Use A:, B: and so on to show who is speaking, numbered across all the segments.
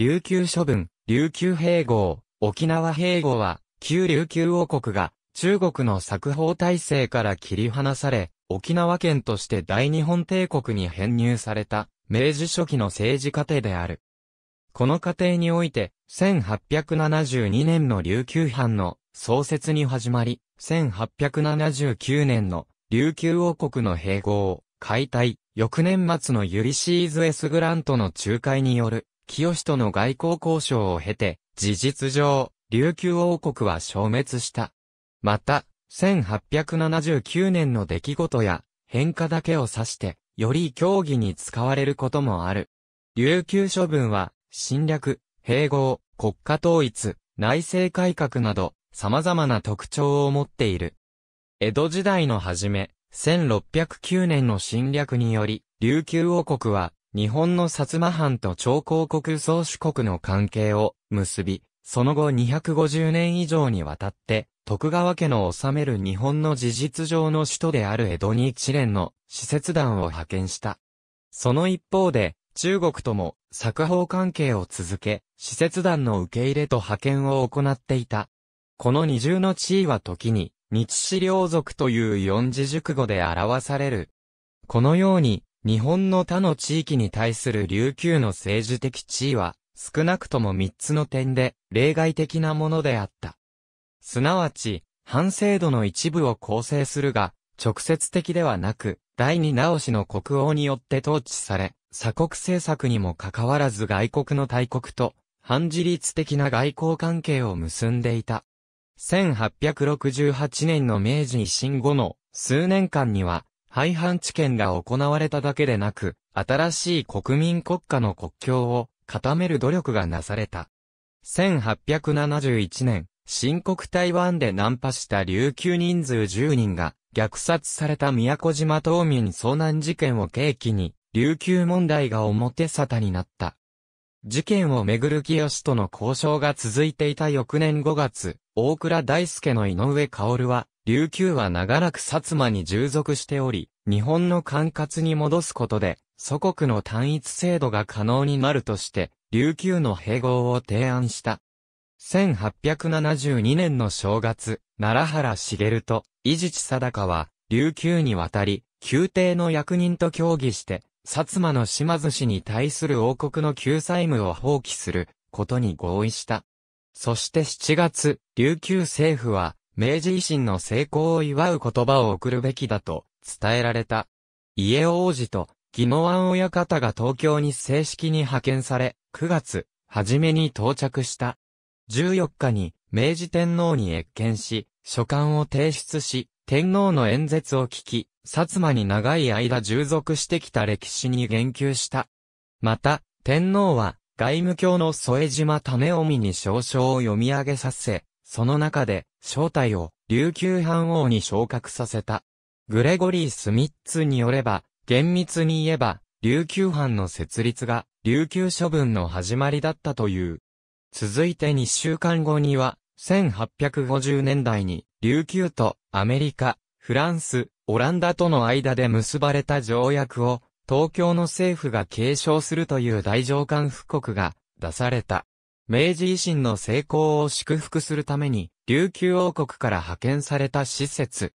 A: 琉球処分、琉球併合、沖縄併合は、旧琉球王国が、中国の作法体制から切り離され、沖縄県として大日本帝国に編入された、明治初期の政治過程である。この過程において、1872年の琉球藩の創設に始まり、1879年の琉球王国の併合、解体、翌年末のユリシーズ・エス・グラントの仲介による清との外交交渉を経て、事実上、琉球王国は消滅した。また、1879年の出来事や変化だけを指して、より協議に使われることもある。琉球処分は、侵略、併合、国家統一、内政改革など、様々な特徴を持っている。江戸時代の初め、1609年の侵略により、琉球王国は日本の薩摩藩と朝貢国宗主国の関係を結び、その後250年以上にわたって、徳川家の治める日本の事実上の首都である江戸に一連の施設団を派遣した。その一方で、中国とも作法関係を続け、施設団の受け入れと派遣を行っていた。この二重の地位は時に、日資領族という四字熟語で表される。このように、日本の他の地域に対する琉球の政治的地位は、少なくとも3つの点で、例外的なものであった。すなわち、反制度の一部を構成するが、直接的ではなく、第二直しの国王によって統治され、鎖国政策にもかかわらず外国の大国と、反自律的な外交関係を結んでいた。1868年の明治維新後の数年間には、廃藩置県が行われただけでなく、新しい国民国家の国境を固める努力がなされた。1871年、新国台湾で難破した琉球人数10人が虐殺された宮古島島民遭難事件を契機に、琉球問題が表沙汰になった。事件をめぐる清との交渉が続いていた翌年5月、大倉大輔の井上薫は、琉球は長らく薩摩に従属しており、日本の管轄に戻すことで、祖国の単一制度が可能になるとして、琉球の併合を提案した。1872年の正月、奈良原茂と伊地知貞は、琉球に渡り、宮廷の役人と協議して、薩摩の島津氏に対する王国の救済務を放棄することに合意した。そして7月、琉球政府は明治維新の成功を祝う言葉を送るべきだと伝えられた。家王子と、宜野湾親方が東京に正式に派遣され、9月、初めに到着した。14日に、明治天皇に謁見し、書簡を提出し、天皇の演説を聞き、薩摩に長い間従属してきた歴史に言及した。また、天皇は、外務卿の添島種臣に少々を読み上げさせ、その中で、正体を琉球藩王に昇格させた。グレゴリー・スミッツによれば、厳密に言えば、琉球藩の設立が琉球処分の始まりだったという。続いて2週間後には、1850年代に琉球とアメリカ、フランス、オランダとの間で結ばれた条約を東京の政府が継承するという大上官布告が出された。明治維新の成功を祝福するために、琉球王国から派遣された施設。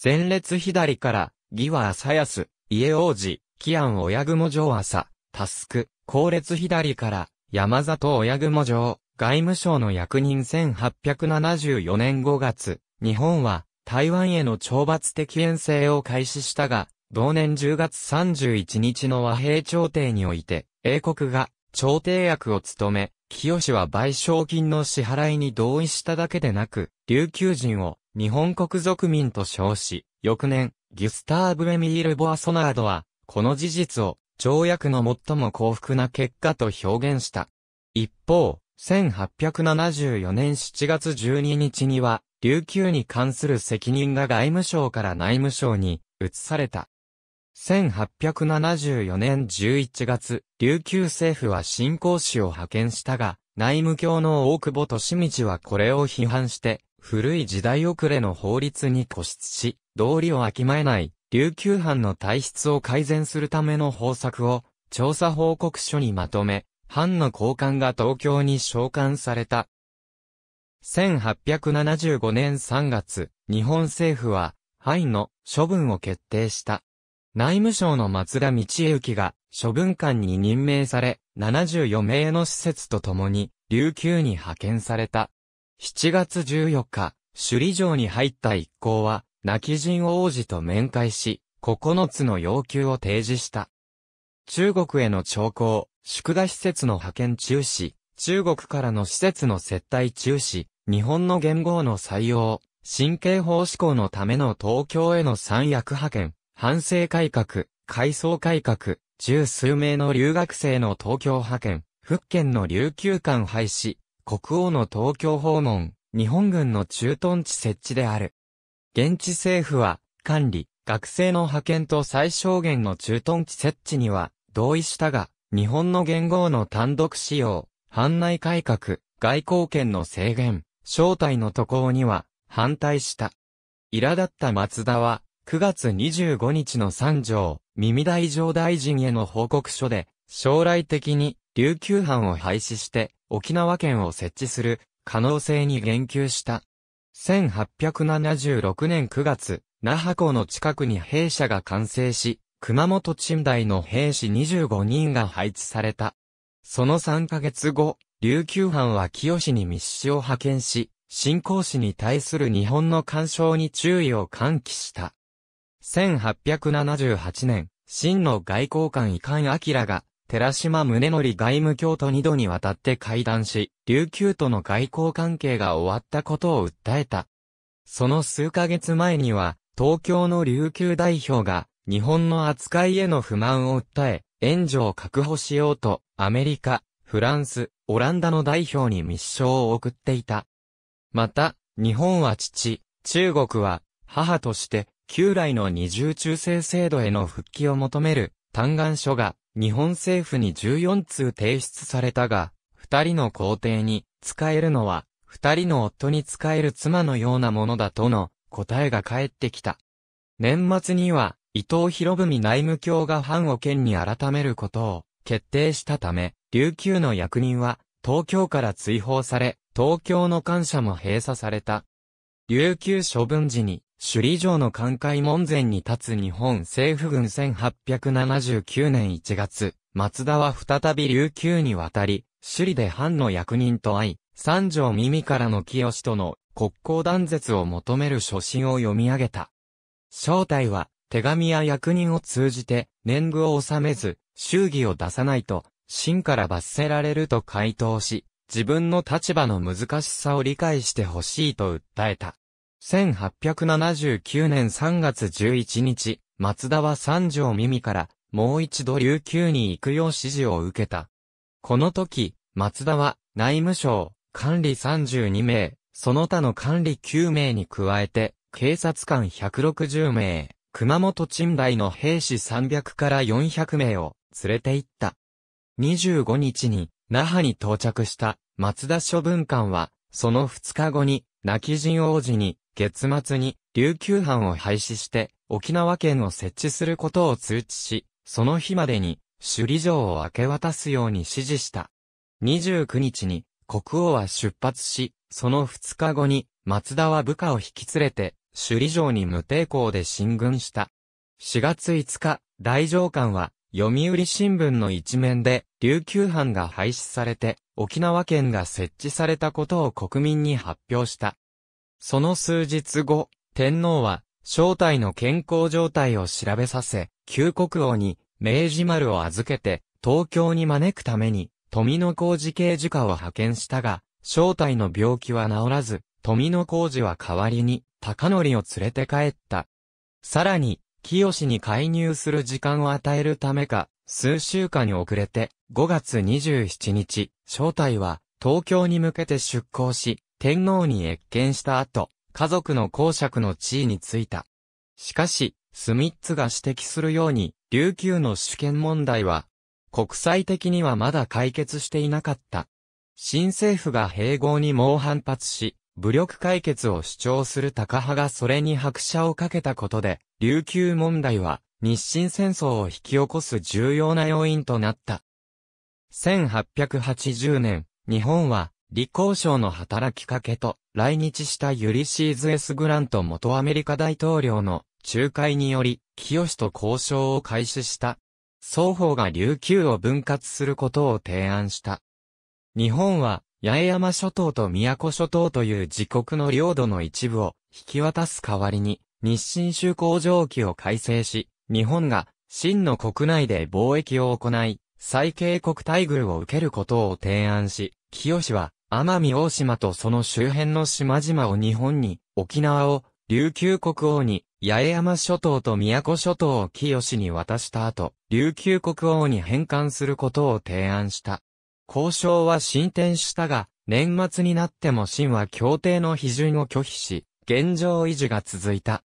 A: 前列左から、義和朝安、家王子、紀安親雲城朝、タスク、後列左から、山里親雲城、外務省の役人1874年5月、日本は、台湾への懲罰的遠征を開始したが、同年10月31日の和平調停において、英国が調停役を務め、清氏は賠償金の支払いに同意しただけでなく、琉球人を日本国族民と称し、翌年、ギュスターブ・エミール・ボアソナードは、この事実を、条約の最も幸福な結果と表現した。一方、1874年7月12日には、琉球に関する責任が外務省から内務省に移された。1874年11月、琉球政府は新興市を派遣したが、内務卿の大久保利道はこれを批判して、古い時代遅れの法律に固執し、道理をあきまえない、琉球藩の体質を改善するための方策を、調査報告書にまとめ、藩の高官が東京に召喚された。1875年3月、日本政府は、藩の処分を決定した。内務省の松田道之が処分官に任命され、74名の施設と共に琉球に派遣された。7月14日、首里城に入った一行は、泣き人王子と面会し、9つの要求を提示した。中国への徴工、宿題施設の派遣中止、中国からの施設の接待中止、日本の元号の採用、神経法施行のための東京への三役派遣、反省改革、階層改革、十数名の留学生の東京派遣、福建の琉球館廃止、国王の東京訪問、日本軍の駐屯地設置である。現地政府は、管理、学生の派遣と最小限の駐屯地設置には、同意したが、日本の元号の単独使用、藩内改革、外交権の制限、招待の渡航には、反対した。苛立った松田は、9月25日の三条、耳大上大臣への報告書で、将来的に琉球藩を廃止して沖縄県を設置する可能性に言及した。1876年9月、那覇港の近くに兵舎が完成し、熊本鎮大の兵士25人が配置された。その3ヶ月後、琉球藩は清に密使を派遣し、新興市に対する日本の干渉に注意を喚起した。1878年、真の外交官遺憾明が、寺島宗則外務卿と二度にわたって会談し、琉球との外交関係が終わったことを訴えた。その数ヶ月前には、東京の琉球代表が、日本の扱いへの不満を訴え、援助を確保しようと、アメリカ、フランス、オランダの代表に密書を送っていた。また、日本は父、中国は母として、旧来の二重中正制度への復帰を求める嘆願書が日本政府に14通提出されたが、二人の皇帝に使えるのは二人の夫に使える妻のようなものだとの答えが返ってきた。年末には伊藤博文内務卿が藩を県に改めることを決定したため、琉球の役人は東京から追放され、東京の感謝も閉鎖された。琉球処分時に首里城の寛解門前に立つ日本政府軍1879年1月、松田は再び琉球に渡り、首里で藩の役人と会い、三条耳からの清との国交断絶を求める書信を読み上げた。正体は、手紙や役人を通じて、年貢を納めず、衆議を出さないと、真から罰せられると回答し、自分の立場の難しさを理解してほしいと訴えた。1879年3月11日、松田は三条耳から、もう一度琉球に行くよう指示を受けた。この時、松田は、内務省、管理32名、その他の管理9名に加えて、警察官160名、熊本鎮台の兵士300から400名を連れて行った。25日に、那覇に到着した松田処分官は、その2日後に、泣き人王子に月末に琉球藩を廃止して沖縄県を設置することを通知し、その日までに首里城を明け渡すように指示した。29日に国王は出発し、その2日後に松田は部下を引き連れて首里城に無抵抗で進軍した。4月5日、大上官は読売新聞の一面で琉球藩が廃止されて沖縄県が設置されたことを国民に発表した。その数日後、天皇は、正体の健康状態を調べさせ、旧国王に、明治丸を預けて、東京に招くために、富野工事刑事課を派遣したが、正体の病気は治らず、富野工事は代わりに、高則を連れて帰った。さらに、清に介入する時間を与えるためか、数週間に遅れて、5月27日、正体は、東京に向けて出港し、天皇に謁見した後、家族の公爵の地位についた。しかし、スミッツが指摘するように、琉球の主権問題は、国際的にはまだ解決していなかった。新政府が併合に猛反発し、武力解決を主張する高派がそれに拍車をかけたことで、琉球問題は日清戦争を引き起こす重要な要因となった。1880年、日本は李光省の働きかけと、来日したユリシーズ・エス・グラント元アメリカ大統領の仲介により、清と交渉を開始した。双方が琉球を分割することを提案した。日本は、八重山諸島と宮古諸島という自国の領土の一部を引き渡す代わりに、日清州工場記を改正し、日本が、真の国内で貿易を行い、最恵国待遇を受けることを提案し、清は、奄美大島とその周辺の島々を日本に、沖縄を、琉球国王に、八重山諸島と宮古諸島を清に渡した後、琉球国王に返還することを提案した。交渉は進展したが、年末になっても清は協定の批准を拒否し、現状維持が続いた。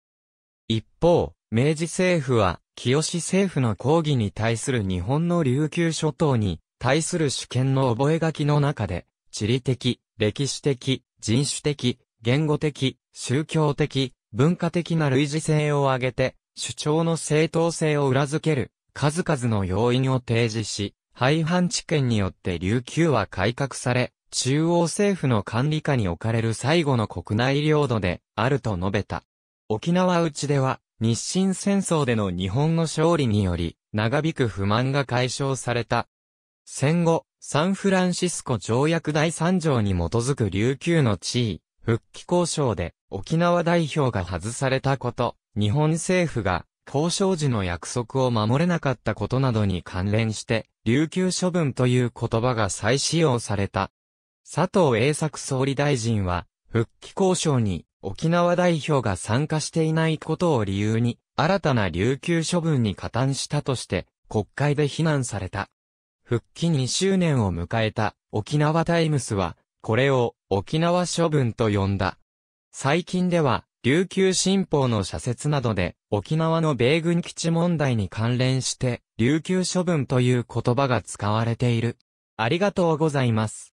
A: 一方、明治政府は、清政府の抗議に対する日本の琉球諸島に対する主権の覚書の中で、地理的、歴史的、人種的、言語的、宗教的、文化的な類似性を挙げて、主張の正当性を裏付ける、数々の要因を提示し、廃藩置県によって琉球は改革され、中央政府の管理下に置かれる最後の国内領土であると述べた。沖縄内では、日清戦争での日本の勝利により、長引く不満が解消された戦後、サンフランシスコ条約第3条に基づく琉球の地位、復帰交渉で沖縄代表が外されたこと、日本政府が交渉時の約束を守れなかったことなどに関連して、琉球処分という言葉が再使用された。佐藤栄作総理大臣は、復帰交渉に沖縄代表が参加していないことを理由に、新たな琉球処分に加担したとして、国会で非難された。復帰2周年を迎えた沖縄タイムスは、これを沖縄処分と呼んだ。最近では、琉球新報の社説などで、沖縄の米軍基地問題に関連して、琉球処分という言葉が使われている。ありがとうございます。